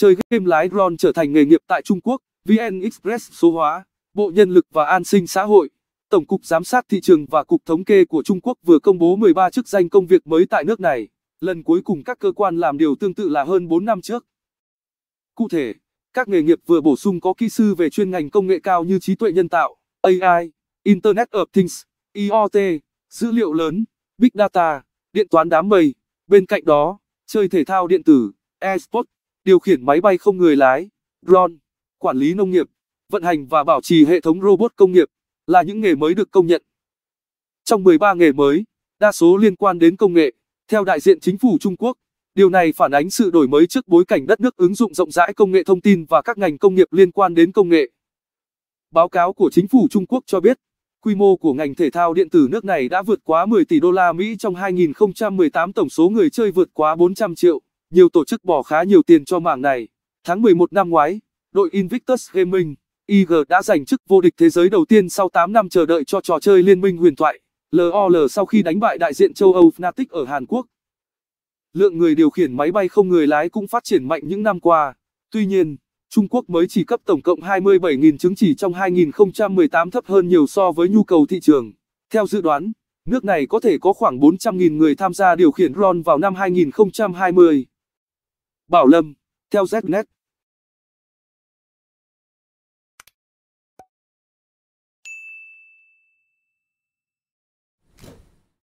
chơi game lái drone trở thành nghề nghiệp tại Trung Quốc, VN Express số hóa, Bộ Nhân lực và An sinh xã hội, Tổng cục Giám sát Thị trường và Cục Thống kê của Trung Quốc vừa công bố 13 chức danh công việc mới tại nước này, lần cuối cùng các cơ quan làm điều tương tự là hơn 4 năm trước. Cụ thể, các nghề nghiệp vừa bổ sung có kỹ sư về chuyên ngành công nghệ cao như trí tuệ nhân tạo, AI, Internet of Things, IoT, dữ liệu lớn, Big Data, điện toán đám mây. Bên cạnh đó, chơi thể thao điện tử, eSports, điều khiển máy bay không người lái, drone, quản lý nông nghiệp, vận hành và bảo trì hệ thống robot công nghiệp là những nghề mới được công nhận. Trong 13 nghề mới, đa số liên quan đến công nghệ, theo đại diện chính phủ Trung Quốc, điều này phản ánh sự đổi mới trước bối cảnh đất nước ứng dụng rộng rãi công nghệ thông tin và các ngành công nghiệp liên quan đến công nghệ. Báo cáo của chính phủ Trung Quốc cho biết, quy mô của ngành thể thao điện tử nước này đã vượt quá 10 tỷ đô la Mỹ trong 2018, tổng số người chơi vượt quá 400 triệu nhiều tổ chức bỏ khá nhiều tiền cho mảng này. Tháng 11 năm ngoái, đội Invictus Gaming, IG đã giành chức vô địch thế giới đầu tiên sau 8 năm chờ đợi cho trò chơi Liên minh huyền thoại, LOL sau khi đánh bại đại diện châu Âu Fnatic ở Hàn Quốc. Lượng người điều khiển máy bay không người lái cũng phát triển mạnh những năm qua. Tuy nhiên, Trung Quốc mới chỉ cấp tổng cộng 27.000 chứng chỉ trong 2018 thấp hơn nhiều so với nhu cầu thị trường. Theo dự đoán, nước này có thể có khoảng 400.000 người tham gia điều khiển drone vào năm 2020. Bảo Lâm, theo Znet,